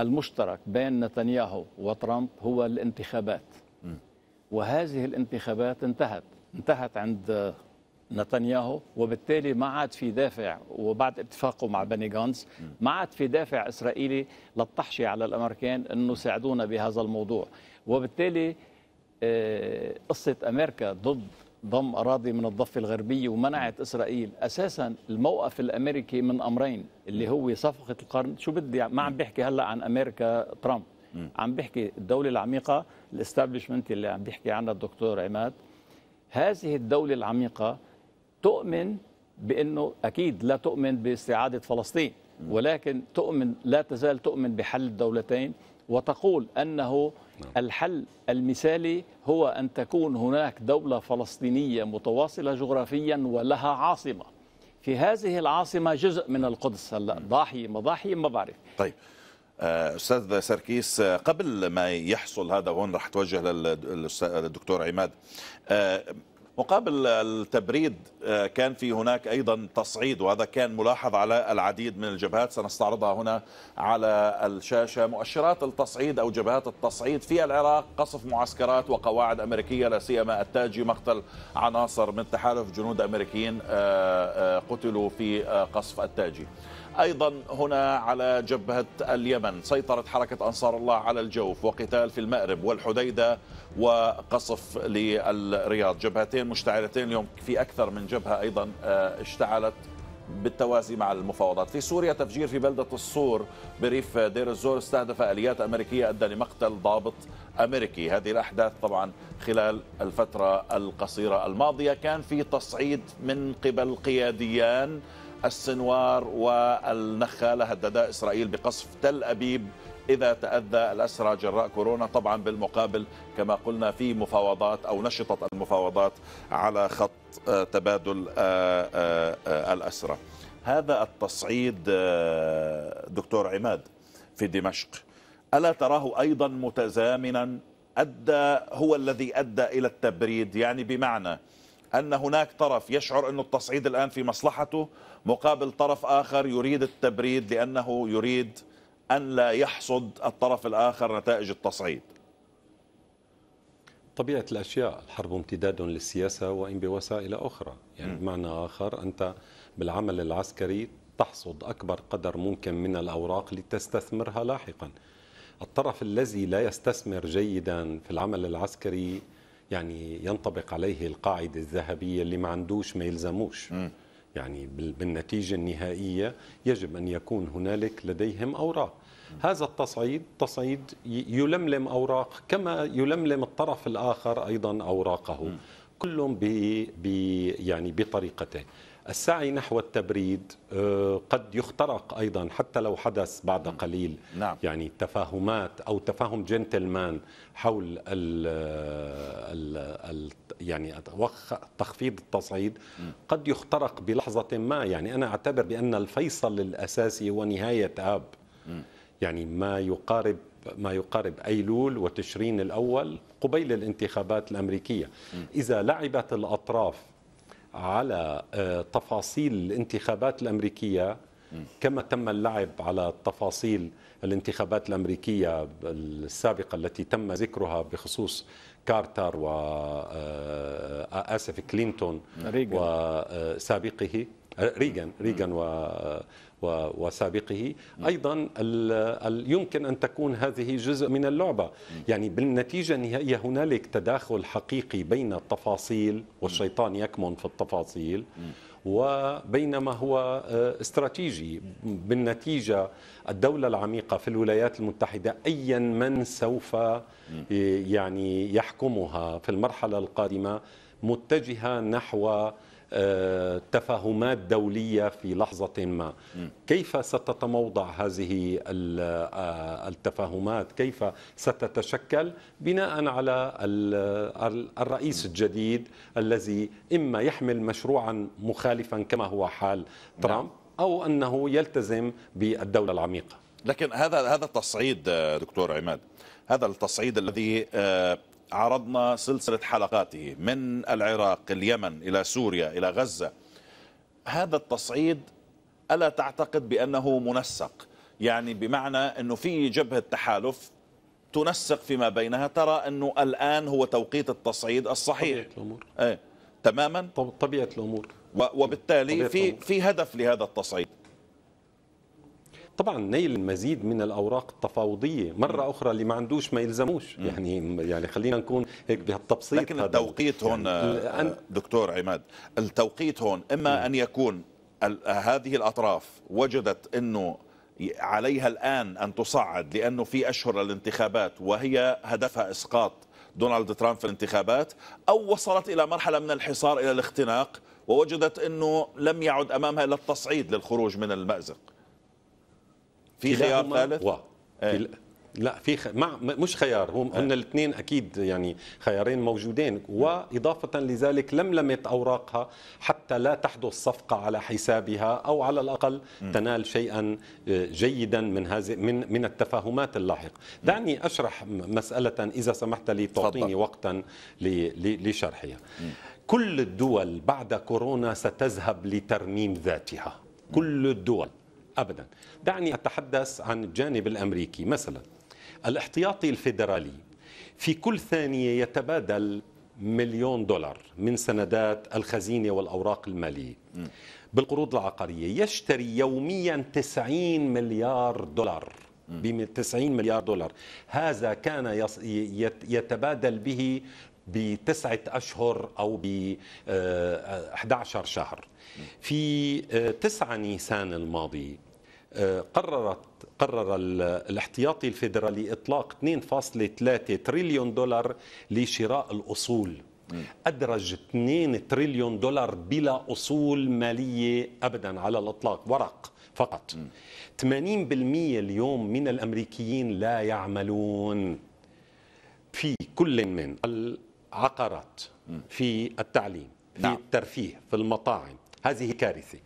المشترك بين نتنياهو وترامب هو الانتخابات وهذه الانتخابات انتهت انتهت عند نتنياهو وبالتالي ما عاد في دافع وبعد اتفاقه مع بني غانز ما عاد في دافع اسرائيلي للطحشي على الامريكان انه ساعدونا بهذا الموضوع وبالتالي آه، قصة أمريكا ضد ضم أراضي من الضفة الغربية ومنعت إسرائيل أساسا الموقف الأمريكي من أمرين اللي هو صفقة القرن شو بدي ما عم بحكي هلأ عن أمريكا ترامب عم بحكي الدولة العميقة الاستابلشمنت اللي عم بيحكي عنها الدكتور عماد هذه الدولة العميقة تؤمن بأنه أكيد لا تؤمن باستعادة فلسطين ولكن تؤمن لا تزال تؤمن بحل الدولتين وتقول أنه نعم. الحل المثالي هو أن تكون هناك دولة فلسطينية متواصلة جغرافيا ولها عاصمة في هذه العاصمة جزء من القدس هلا نعم. ضاحي ما ضاحي ما بعرف طيب آه، استاذ سركيس آه، قبل ما يحصل هذا هون رح توجه للدكتور عماد آه، مقابل التبريد آه، كان في هناك ايضا تصعيد وهذا كان ملاحظ على العديد من الجبهات سنستعرضها هنا على الشاشه مؤشرات التصعيد او جبهات التصعيد في العراق قصف معسكرات وقواعد امريكيه لا سيما التاجي مقتل عناصر من تحالف جنود امريكيين آه، آه، قتلوا في قصف التاجي أيضا هنا على جبهة اليمن سيطرت حركة أنصار الله على الجوف وقتال في المأرب والحديدة وقصف للرياض جبهتين مشتعلتين اليوم في أكثر من جبهة أيضا آه، اشتعلت بالتوازي مع المفاوضات في سوريا تفجير في بلدة الصور بريف دير الزور استهدف أليات أمريكية أدى لمقتل ضابط أمريكي هذه الأحداث طبعا خلال الفترة القصيرة الماضية كان في تصعيد من قبل قياديان السنوار والنخالة هددا إسرائيل بقصف تل أبيب إذا تأذى الأسرى جراء كورونا طبعا بالمقابل كما قلنا في مفاوضات أو نشطت المفاوضات على خط آه، تبادل آه، آه، الأسرى هذا التصعيد دكتور عماد في دمشق ألا تراه أيضا متزامنا أدى هو الذي أدى إلى التبريد يعني بمعنى أن هناك طرف يشعر أن التصعيد الآن في مصلحته مقابل طرف آخر يريد التبريد لأنه يريد أن لا يحصد الطرف الآخر نتائج التصعيد طبيعة الأشياء الحرب امتداد للسياسة وإن بوسائل أخرى يعني م. بمعنى آخر أنت بالعمل العسكري تحصد أكبر قدر ممكن من الأوراق لتستثمرها لاحقا الطرف الذي لا يستثمر جيدا في العمل العسكري يعني ينطبق عليه القاعدة الذهبية اللي ما عندوش ما يلزموش م. يعني بالنتيجة النهائية يجب أن يكون هنالك لديهم أوراق هذا التصعيد تصعيد يلملم أوراق كما يلملم الطرف الآخر أيضا أوراقه كلهم ب يعني بطريقته السعي نحو التبريد آه، قد يخترق أيضا حتى لو حدث بعد نعم. قليل نعم. يعني تفاهمات أو تفاهم جنتلمان حول ال الـ آه، الـ يعني تخفيض التصعيد قد يخترق بلحظة ما يعني أنا أعتبر بأن الفيصل الأساسي هو نهاية آب يعني ما يقارب ما يقارب أيلول وتشرين الأول قبيل الانتخابات الأمريكية إذا لعبت الأطراف على آه، تفاصيل الانتخابات الامريكيه كما تم اللعب على تفاصيل الانتخابات الامريكيه السابقه التي تم ذكرها بخصوص كارتر وآسف آه، آه، كلينتون وسابقه ريغان ريغان و وسابقه أيضا يمكن أن تكون هذه جزء من اللعبة يعني بالنتيجة النهائية هنالك تداخل حقيقي بين التفاصيل والشيطان يكمن في التفاصيل وبين ما هو آه، استراتيجي بالنتيجة الدولة العميقة في الولايات المتحدة أيا من سوف آه، يعني يحكمها في المرحلة القادمة متجهة نحو تفاهمات دولية في لحظة ما كيف ستتموضع هذه آه، التفاهمات كيف ستتشكل بناء على الرئيس الجديد الذي إما يحمل مشروعا مخالفا كما هو حال نعم. ترامب أو أنه يلتزم بالدولة العميقة لكن هذا هذا التصعيد آه، دكتور عماد هذا التصعيد الذي آه، عرضنا سلسلة حلقاته من العراق اليمن إلى سوريا إلى غزة هذا التصعيد ألا تعتقد بأنه منسق يعني بمعنى أنه في جبهة تحالف تنسق فيما بينها ترى أنه الآن هو توقيت التصعيد الصحيح طبيعة الأمور ايه تماما طبيعة الأمور وبالتالي طبيعة في, الأمور. في هدف لهذا التصعيد طبعا نيل المزيد من الاوراق التفاوضيه مره اخرى اللي ما عندوش ما يلزموش يعني يعني خلينا نكون هيك بهالتبسيط لكن التوقيت هون يعني آه، دكتور عماد التوقيت هون اما ان يكون هذه الاطراف وجدت انه عليها الان ان تصعد لانه في اشهر الانتخابات وهي هدفها اسقاط دونالد ترامب في الانتخابات او وصلت الى مرحله من الحصار الى الاختناق ووجدت انه لم يعد امامها الا التصعيد للخروج من المازق في خيار ثالث؟ و... في... إيه. لا في خ... مع مش خيار هم هن إيه. الاثنين اكيد يعني خيارين موجودين واضافه لذلك لملمت اوراقها حتى لا تحدث صفقه على حسابها او على الاقل تنال شيئا آه، جيدا من هذه من من التفاهمات اللاحقه دعني اشرح مساله اذا سمحت لي تعطيني وقتا لشرحها كل الدول بعد كورونا ستذهب لترميم ذاتها كل الدول أبدا دعني أتحدث عن الجانب الأمريكي مثلا الاحتياطي الفيدرالي في كل ثانية يتبادل مليون دولار من سندات الخزينة والأوراق المالية بالقروض العقارية يشتري يوميا 90 مليار دولار ب 90 مليار دولار هذا كان يتبادل به بتسعة أشهر أو ب 11 آه، شهر في 9 آه، نيسان الماضي قررت قرر الاحتياطي الفيدرالي اطلاق 2.3 تريليون دولار لشراء الاصول أدرج 2 تريليون دولار بلا أصول مالية أبدا على الإطلاق ورق فقط 80% اليوم من الأمريكيين لا يعملون في كل من العقارات في التعليم في نعم. الترفيه في المطاعم هذه كارثة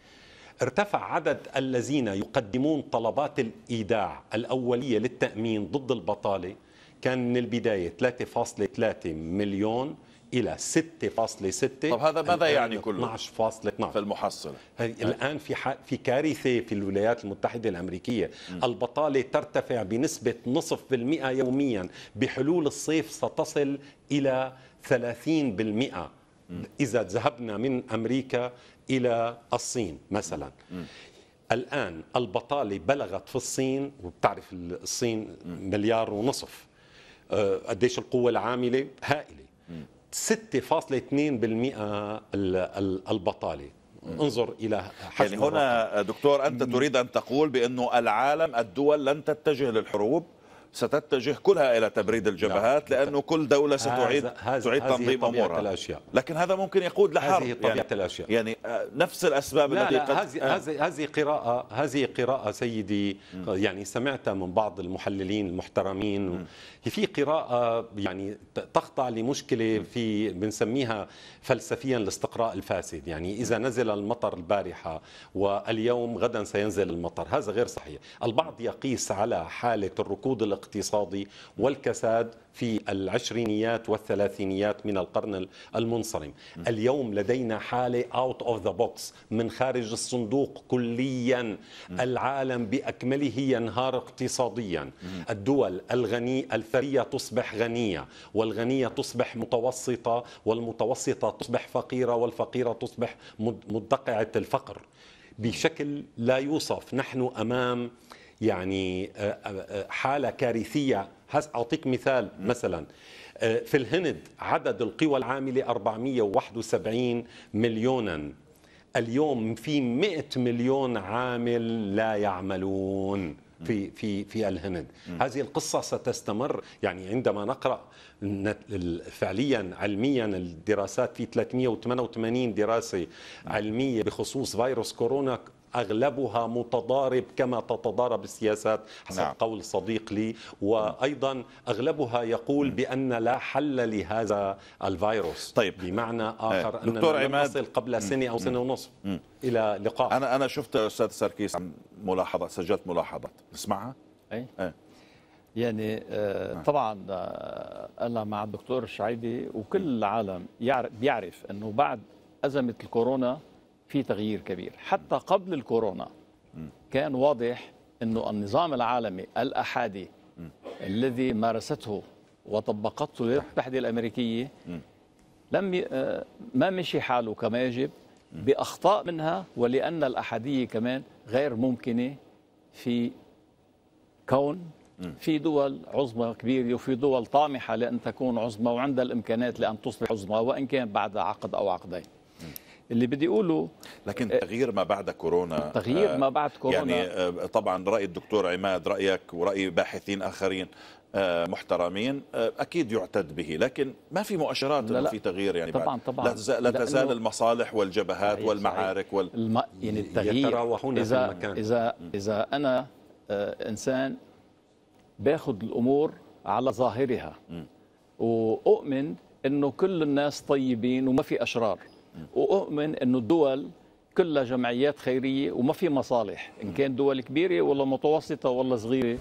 ارتفع عدد الذين يقدمون طلبات الإيداع الأولية للتأمين ضد البطالة كان من البداية 3.3 مليون إلى 6.6 طب هذا ماذا يعني كله 12.12 في المحصلة الآن في في كارثة في الولايات المتحدة الأمريكية م. البطالة ترتفع بنسبة نصف بالمئة يوميا بحلول الصيف ستصل إلى 30% إذا ذهبنا من أمريكا إلى الصين مثلا الآن البطالة بلغت في الصين وبتعرف الصين مليار ونصف آه، قديش القوة العاملة هائلة 6.2% البطالة انظر الى حجم يعني هنا دكتور انت تريد ان تقول بانه العالم الدول لن تتجه للحروب ستتجه كلها إلى تبريد الجبهات لأنه كل دولة ستعيد هذا تعيد تنظيم أمورها الأشياء. لكن هذا ممكن يقود لحرب هذه طبيعة يعني الأشياء يعني آه، نفس الأسباب التي لا قد آه. هذه هذه قراءة هذه قراءة سيدي م. آه، يعني سمعتها من بعض المحللين المحترمين م. في قراءة يعني تخضع لمشكلة في بنسميها فلسفيا الاستقراء الفاسد يعني إذا نزل المطر البارحة واليوم غدا سينزل المطر هذا غير صحيح البعض يقيس على حالة الركود الاقتصادي الاقتصادي والكساد في العشرينيات والثلاثينيات من القرن المنصرم اليوم لدينا حالة out of the box من خارج الصندوق كليا العالم بأكمله ينهار اقتصاديا الدول الغني الثرية تصبح غنية والغنية تصبح متوسطة والمتوسطة تصبح فقيرة والفقيرة تصبح مدقعة الفقر بشكل لا يوصف نحن أمام يعني آه، آه، آه، حاله كارثيه اعطيك مثال مثلا في الهند عدد القوى العامله 471 مليونا اليوم في 100 مليون عامل لا يعملون في في في الهند هذه القصه ستستمر يعني عندما نقرا فعليا علميا الدراسات في 388 دراسه علميه بخصوص فيروس كورونا أغلبها متضارب كما تتضارب السياسات حسب نعم. قول صديق لي وأيضا أغلبها يقول بأن لا حل لهذا الفيروس طيب. بمعنى إيه. آخر أننا لم نصل قبل سنة أو سنة ونصف إلى لقاء أنا أنا شفت أستاذ سركيس ملاحظة سجلت ملاحظات نسمعها أي؟ أي. يعني آه، آه. طبعا آه، انا مع الدكتور الشعيبي وكل العالم يعرف بيعرف انه بعد ازمه الكورونا في تغيير كبير حتى قبل الكورونا كان واضح أنه النظام العالمي الأحادي الذي مارسته وطبقته الولايات المتحدة الأمريكية لم ي... آه، ما مشي حاله كما يجب بأخطاء منها ولأن الأحادية كمان غير ممكنة في كون في دول عظمى كبيرة وفي دول طامحة لأن تكون عظمى وعندها الإمكانات لأن تصبح عظمى وإن كان بعد عقد أو عقدين اللي بدي اقوله لكن آه، تغيير ما بعد كورونا تغيير آه، ما بعد كورونا يعني آه، طبعا راي الدكتور عماد رايك وراي باحثين اخرين محترمين اكيد يعتد به لكن ما في مؤشرات لا لا في تغيير يعني طبعا بعد. طبعا لا تزال, لا تزال المصالح والجبهات والمعارك وال الم... يعني التغيير يتراوحون إذا في المكان اذا اذا انا انسان باخذ الامور على ظاهرها م. واؤمن انه كل الناس طيبين وما في اشرار واؤمن انه الدول كلها جمعيات خيريه وما في مصالح ان كان دول كبيره ولا متوسطه ولا صغيره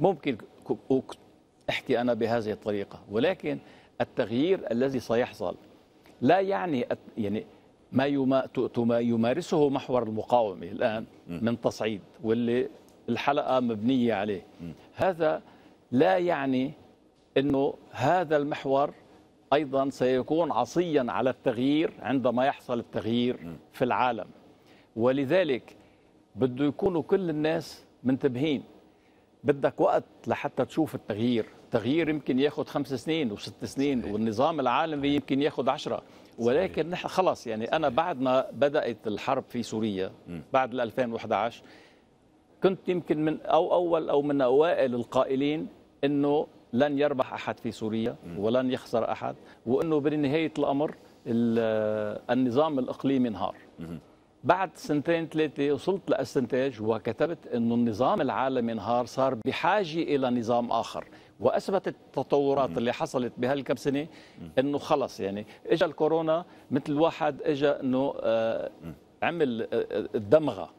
ممكن احكي انا بهذه الطريقه ولكن التغيير الذي سيحصل لا يعني يعني ما يمارسه محور المقاومه الان من تصعيد واللي الحلقه مبنيه عليه هذا لا يعني انه هذا المحور أيضا سيكون عصيا على التغيير عندما يحصل التغيير في العالم ولذلك بده يكونوا كل الناس منتبهين بدك وقت لحتى تشوف التغيير التغيير يمكن ياخذ خمس سنين وست سنين والنظام العالمي يمكن ياخذ عشرة ولكن نحن خلص يعني أنا بعد ما بدأت الحرب في سوريا بعد 2011 كنت يمكن من أو أول أو من أوائل القائلين أنه لن يربح احد في سوريا ولن يخسر احد وانه بنهايه الامر النظام الاقليمي انهار بعد سنتين ثلاثه وصلت لاستنتاج وكتبت انه النظام العالمي انهار صار بحاجه الى نظام اخر واثبتت التطورات اللي حصلت بهالكم سنه انه خلص يعني اجى الكورونا مثل واحد اجى انه آه، عمل آه، آه، الدمغه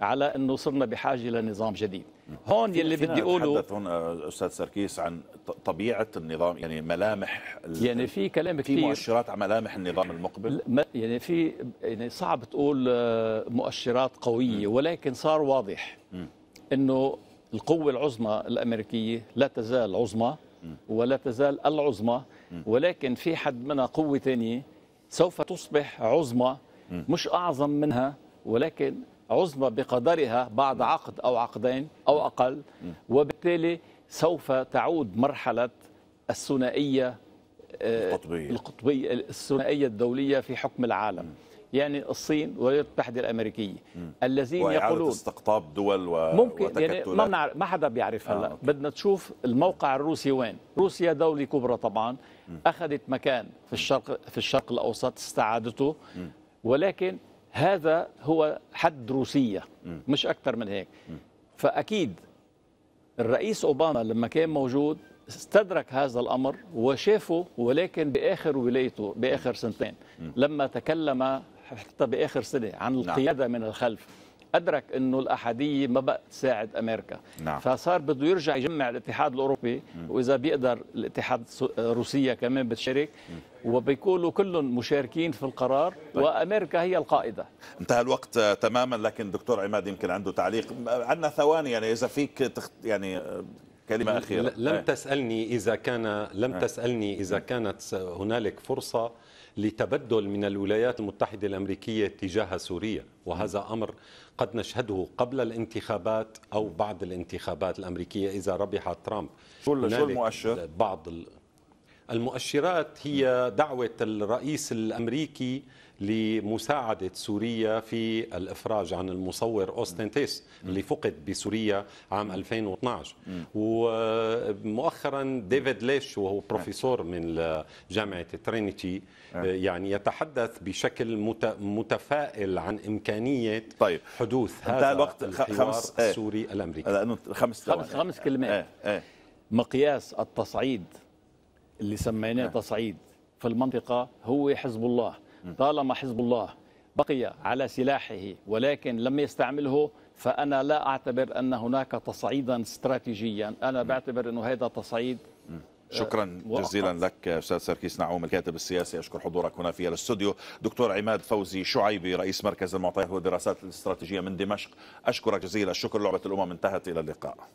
على انه صرنا بحاجه لنظام جديد هون يلي بدي اقوله تحدث هون آه، استاذ سركيس عن طبيعه النظام يعني ملامح يعني في كلام كثير في مؤشرات على ملامح النظام المقبل يعني في يعني صعب تقول آه، مؤشرات قويه ولكن صار واضح انه القوه العظمى الامريكيه لا تزال عظمى ولا تزال العظمى ولكن في حد منها قوه ثانيه سوف تصبح عظمى مش اعظم منها ولكن عظمى بقدرها بعد عقد أو عقدين أو أقل وبالتالي سوف تعود مرحلة الثنائية آه، القطبية القطبية الثنائية الدولية في حكم العالم يعني الصين والولايات المتحدة الأمريكية م. الذين يقولون استقطاب دول و... ممكن يعني ما, نعرف ما حدا بيعرف آه، هلا آه، بدنا تشوف الموقع الروسي وين روسيا دولة كبرى طبعا م. أخذت مكان في الشرق في الشرق الأوسط استعادته ولكن هذا هو حد روسية مش أكثر من هيك فأكيد الرئيس أوباما لما كان موجود استدرك هذا الأمر وشافه ولكن بآخر ولايته بآخر سنتين لما تكلم حتى بآخر سنة عن نعم. القيادة من الخلف أدرك أنه الأحادية ما بقى تساعد أمريكا نعم. فصار بده يرجع يجمع الاتحاد الأوروبي وإذا بيقدر الاتحاد روسيا كمان بتشارك وبيكونوا كلهم مشاركين في القرار طيب. وامريكا هي القائده انتهى الوقت تماما لكن دكتور عماد يمكن عنده تعليق عندنا ثواني يعني اذا فيك تخت يعني كلمه اخيره لم هي. إيه. تسالني اذا كان لم هي. إيه. تسالني اذا إيه. كانت هنالك فرصه لتبدل من الولايات المتحده الامريكيه تجاه سوريا وهذا امر قد نشهده قبل الانتخابات أو بعد الانتخابات الأمريكية إذا ربح ترامب شو, المؤشر؟ بعض المؤشرات هي دعوة الرئيس الأمريكي لمساعدة سوريا في الإفراج عن المصور أوستن تيس اللي فقد بسوريا عام 2012 ومؤخرا ديفيد ليش وهو بروفيسور من جامعة ترينيتي يعني يتحدث بشكل متفائل عن إمكانية طيب. حدوث هذا الوقت الحوار خمس إيه. السوري ايه. الأمريكي خمس خمس, خمس كلمات ايه. ايه. مقياس التصعيد اللي سميناه إيه. تصعيد في المنطقة هو حزب الله طالما حزب الله بقي على سلاحه ولكن لم يستعمله فأنا لا أعتبر أن هناك تصعيدا استراتيجيا أنا بعتبر أنه هذا تصعيد شكرا آه، جزيلا لك استاذ سركيس نعوم الكاتب السياسي اشكر حضورك هنا في الاستوديو دكتور عماد فوزي شعيبي رئيس مركز المعطيات والدراسات الاستراتيجيه من دمشق اشكرك جزيلا الشكر لعبه الامم انتهت الى اللقاء